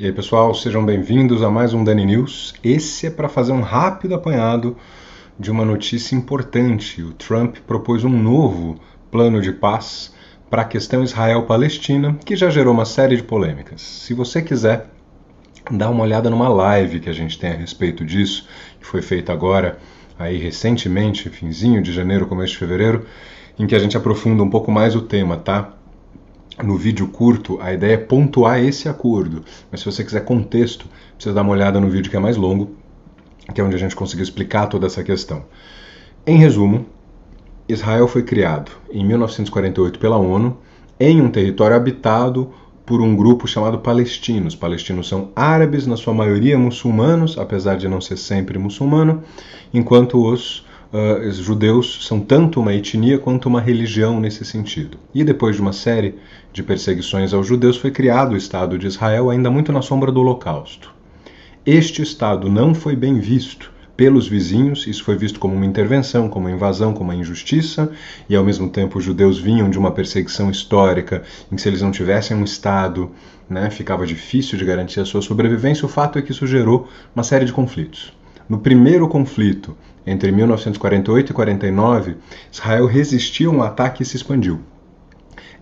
E aí, pessoal, sejam bem-vindos a mais um Dani News. Esse é para fazer um rápido apanhado de uma notícia importante. O Trump propôs um novo plano de paz para a questão Israel-Palestina, que já gerou uma série de polêmicas. Se você quiser dar uma olhada numa live que a gente tem a respeito disso, que foi feita agora, aí recentemente, finzinho de janeiro, começo de fevereiro, em que a gente aprofunda um pouco mais o tema, tá? no vídeo curto, a ideia é pontuar esse acordo. Mas se você quiser contexto, precisa dar uma olhada no vídeo que é mais longo, que é onde a gente conseguiu explicar toda essa questão. Em resumo, Israel foi criado em 1948 pela ONU em um território habitado por um grupo chamado palestinos. Palestinos são árabes, na sua maioria muçulmanos, apesar de não ser sempre muçulmano, enquanto os ah, os judeus são tanto uma etnia quanto uma religião nesse sentido. E depois de uma série de perseguições aos judeus, foi criado o Estado de Israel, ainda muito na sombra do Holocausto. Este Estado não foi bem visto pelos vizinhos, isso foi visto como uma intervenção, como uma invasão, como uma injustiça, e ao mesmo tempo os judeus vinham de uma perseguição histórica, em que se eles não tivessem um Estado, né, ficava difícil de garantir a sua sobrevivência. O fato é que isso gerou uma série de conflitos. No primeiro conflito, entre 1948 e 49, Israel resistiu a um ataque e se expandiu.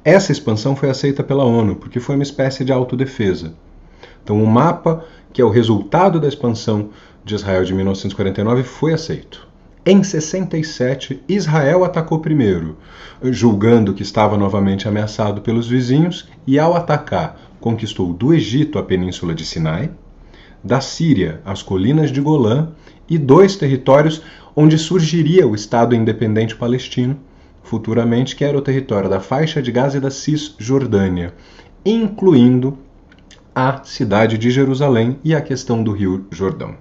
Essa expansão foi aceita pela ONU, porque foi uma espécie de autodefesa. Então, o mapa, que é o resultado da expansão de Israel de 1949, foi aceito. Em 67, Israel atacou primeiro, julgando que estava novamente ameaçado pelos vizinhos, e ao atacar, conquistou do Egito a península de Sinai, da Síria as colinas de Golã e dois territórios onde surgiria o Estado independente palestino, futuramente, que era o território da Faixa de Gaza e da Cisjordânia, incluindo a cidade de Jerusalém e a questão do Rio Jordão.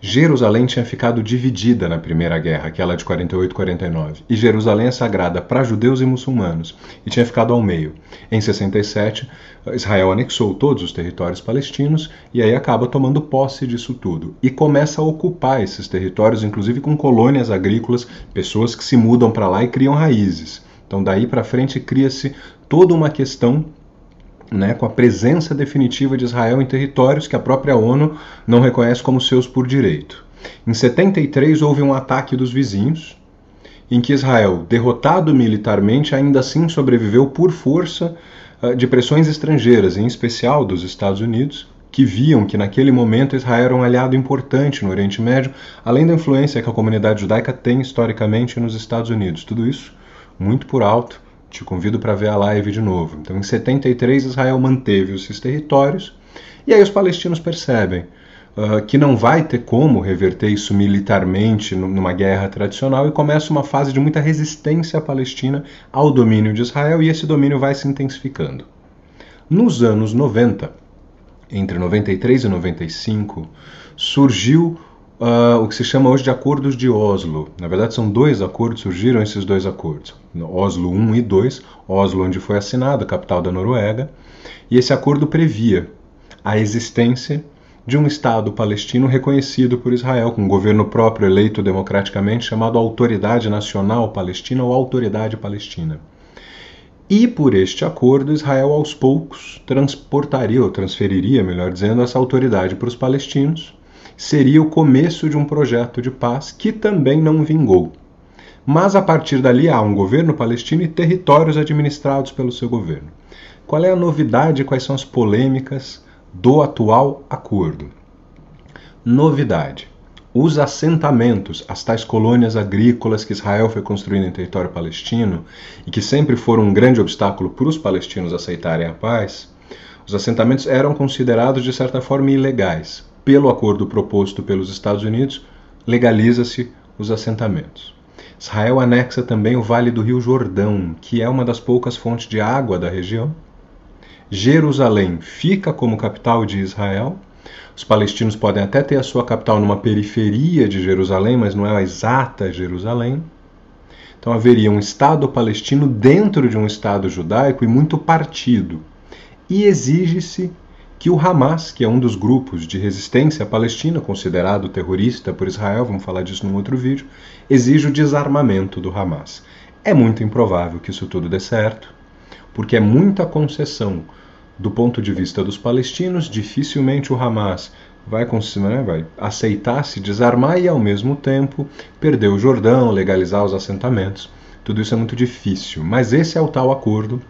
Jerusalém tinha ficado dividida na Primeira Guerra, aquela de 48-49, e Jerusalém é sagrada para judeus e muçulmanos, e tinha ficado ao meio. Em 67, Israel anexou todos os territórios palestinos e aí acaba tomando posse disso tudo e começa a ocupar esses territórios, inclusive com colônias agrícolas, pessoas que se mudam para lá e criam raízes. Então, daí para frente, cria-se toda uma questão né, com a presença definitiva de Israel em territórios que a própria ONU não reconhece como seus por direito. Em 73 houve um ataque dos vizinhos, em que Israel, derrotado militarmente, ainda assim sobreviveu por força ah, de pressões estrangeiras, em especial dos Estados Unidos, que viam que naquele momento Israel era um aliado importante no Oriente Médio, além da influência que a comunidade judaica tem historicamente nos Estados Unidos. Tudo isso muito por alto te convido para ver a live de novo. Então, em 73, Israel manteve esses territórios e aí os palestinos percebem uh, que não vai ter como reverter isso militarmente numa guerra tradicional e começa uma fase de muita resistência palestina ao domínio de Israel e esse domínio vai se intensificando. Nos anos 90, entre 93 e 95, surgiu uh, o que se chama hoje de acordos de Oslo. Na verdade, são dois acordos, surgiram esses dois acordos. Oslo 1 e 2, Oslo onde foi assinado, capital da Noruega, e esse acordo previa a existência de um Estado palestino reconhecido por Israel, com um governo próprio eleito democraticamente, chamado Autoridade Nacional Palestina ou Autoridade Palestina. E por este acordo, Israel aos poucos transportaria, ou transferiria, melhor dizendo, essa autoridade para os palestinos, seria o começo de um projeto de paz que também não vingou. Mas a partir dali há um governo palestino e territórios administrados pelo seu governo. Qual é a novidade? Quais são as polêmicas do atual acordo? Novidade: os assentamentos, as tais colônias agrícolas que Israel foi construindo em território palestino e que sempre foram um grande obstáculo para os palestinos aceitarem a paz, os assentamentos eram considerados de certa forma ilegais pelo acordo proposto pelos Estados Unidos, legaliza-se os assentamentos. Israel anexa também o Vale do Rio Jordão, que é uma das poucas fontes de água da região. Jerusalém fica como capital de Israel. Os palestinos podem até ter a sua capital numa periferia de Jerusalém, mas não é a exata Jerusalém. Então haveria um Estado palestino dentro de um Estado judaico e muito partido. E exige-se que o Hamas, que é um dos grupos de resistência palestina considerado terrorista por Israel, vamos falar disso num outro vídeo, exige o desarmamento do Hamas. É muito improvável que isso tudo dê certo, porque é muita concessão do ponto de vista dos palestinos, dificilmente o Hamas vai, né, vai aceitar se desarmar e, ao mesmo tempo, perder o Jordão, legalizar os assentamentos. Tudo isso é muito difícil, mas esse é o tal acordo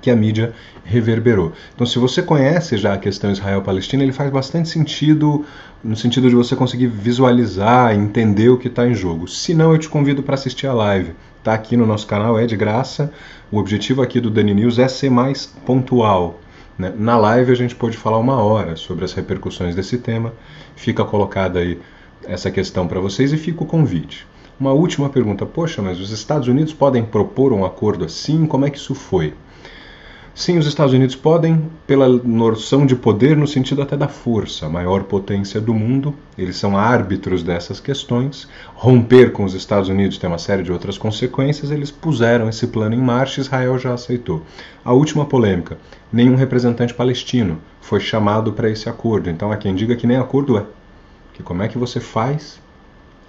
que a mídia reverberou. Então, se você conhece já a questão Israel-Palestina, ele faz bastante sentido no sentido de você conseguir visualizar, entender o que está em jogo. Se não, eu te convido para assistir a live. Está aqui no nosso canal, é de graça. O objetivo aqui do Dani News é ser mais pontual. Né? Na live a gente pode falar uma hora sobre as repercussões desse tema. Fica colocada aí essa questão para vocês e fica o convite. Uma última pergunta, poxa, mas os Estados Unidos podem propor um acordo assim? Como é que isso foi? Sim, os Estados Unidos podem, pela noção de poder, no sentido até da força, a maior potência do mundo, eles são árbitros dessas questões. Romper com os Estados Unidos tem uma série de outras consequências, eles puseram esse plano em marcha, Israel já aceitou. A última polêmica: nenhum representante palestino foi chamado para esse acordo, então há quem diga que nem acordo é. Que como é que você faz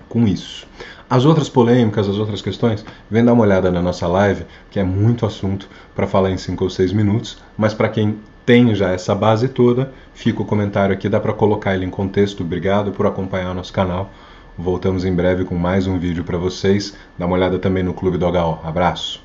com isso. As outras polêmicas, as outras questões, vem dar uma olhada na nossa live, que é muito assunto para falar em 5 ou 6 minutos, mas para quem tem já essa base toda, fica o comentário aqui, dá para colocar ele em contexto. Obrigado por acompanhar nosso canal. Voltamos em breve com mais um vídeo para vocês. Dá uma olhada também no Clube do HO. Abraço!